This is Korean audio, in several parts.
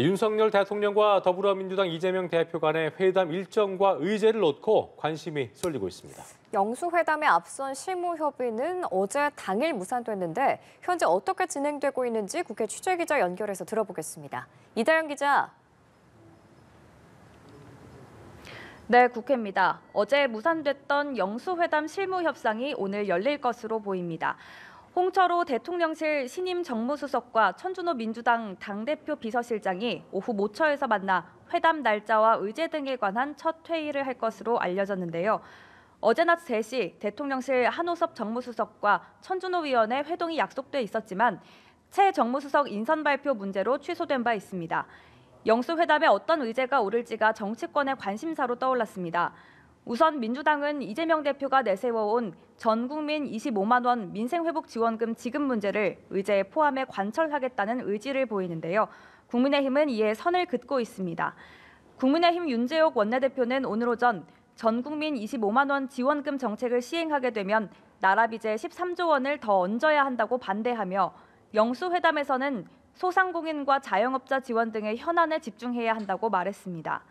윤석열 대통령과 더불어민주당 이재명 대표 간의 회담 일정과 의제를 놓고 관심이 쏠리고 있습니다. 영수회담에 앞선 실무협의는 어제 당일 무산됐는데 현재 어떻게 진행되고 있는지 국회 취재기자 연결해서 들어보겠습니다. 이다영 기자. 네, 국회입니다. 어제 무산됐던 영수회담 실무 협상이 오늘 열릴 것으로 보입니다. 홍철호 대통령실 신임 정무수석과 천준호 민주당 당대표 비서실장이 오후 모처에서 만나 회담 날짜와 의제 등에 관한 첫 회의를 할 것으로 알려졌는데요. 어제 낮 3시 대통령실 한호섭 정무수석과 천준호 위원회 회동이 약속돼 있었지만 최 정무수석 인선 발표 문제로 취소된 바 있습니다. 영수회담에 어떤 의제가 오를지가 정치권의 관심사로 떠올랐습니다. 우선 민주당은 이재명 대표가 내세워온 전 국민 25만 원 민생회복 지원금 지급 문제를 의제에 포함해 관철하겠다는 의지를 보이는데요. 국민의힘은 이에 선을 긋고 있습니다. 국민의힘 윤재옥 원내대표는 오늘 오전 전 국민 25만 원 지원금 정책을 시행하게 되면 나라비제 13조 원을 더 얹어야 한다고 반대하며 영수회담에서는 소상공인과 자영업자 지원 등의 현안에 집중해야 한다고 말했습니다.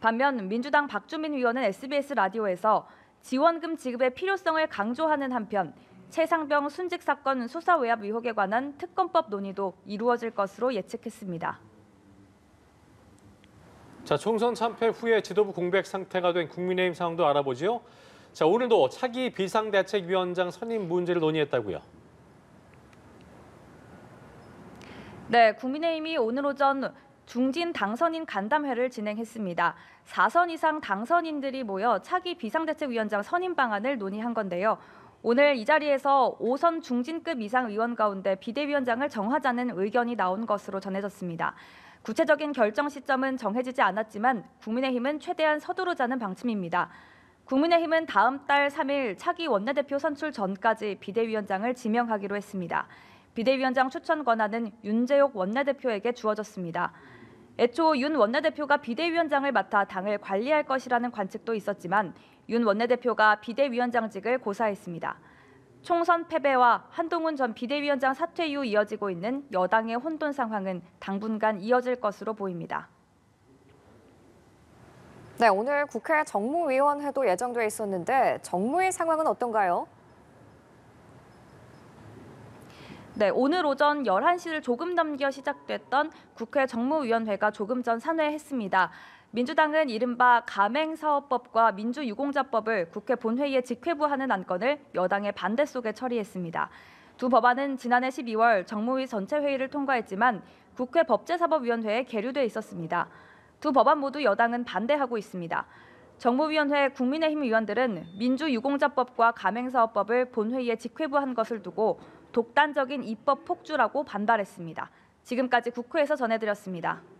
반면 민주당 박주민 의원은 SBS 라디오에서 지원금 지급의 필요성을 강조하는 한편 최상병 순직 사건 수사 외압 의혹에 관한 특검법 논의도 이루어질 것으로 예측했습니다. 자, 총선 참패 후에 지도부 공백 상태가 된 국민의힘 상황도 알아보지요. 자, 오늘도 차기 비상대책위원장 선임 문제를 논의했다고요. 네, 국민의힘이 오늘 오전 중진 당선인 간담회를 진행했습니다. 4선 이상 당선인들이 모여 차기 비상대책위원장 선임 방안을 논의한 건데요. 오늘 이 자리에서 5선 중진급 이상 의원 가운데 비대위원장을 정하자는 의견이 나온 것으로 전해졌습니다. 구체적인 결정 시점은 정해지지 않았지만 국민의힘은 최대한 서두르자는 방침입니다. 국민의힘은 다음 달 3일 차기 원내대표 선출 전까지 비대위원장을 지명하기로 했습니다. 비대위원장 추천 권한은 윤재욱 원내대표에게 주어졌습니다. 애초 윤 원내대표가 비대위원장을 맡아 당을 관리할 것이라는 관측도 있었지만 윤 원내대표가 비대위원장직을 고사했습니다. 총선 패배와 한동훈 전 비대위원장 사퇴 이후 이어지고 있는 여당의 혼돈 상황은 당분간 이어질 것으로 보입니다. 네, 오늘 국회 정무위원회도 예정돼 있었는데 정무의 상황은 어떤가요? 네, 오늘 오전 11시를 조금 넘겨 시작됐던 국회 정무위원회가 조금 전 산회했습니다. 민주당은 이른바 가맹사업법과 민주유공자법을 국회 본회의에 직회부하는 안건을 여당의 반대 속에 처리했습니다. 두 법안은 지난해 12월 정무위 전체 회의를 통과했지만 국회 법제사법위원회에 계류돼 있었습니다. 두 법안 모두 여당은 반대하고 있습니다. 정무위원회 국민의힘 위원들은 민주유공자법과 가맹사업법을 본회의에 직회부한 것을 두고 독단적인 입법 폭주라고 반발했습니다. 지금까지 국회에서 전해드렸습니다.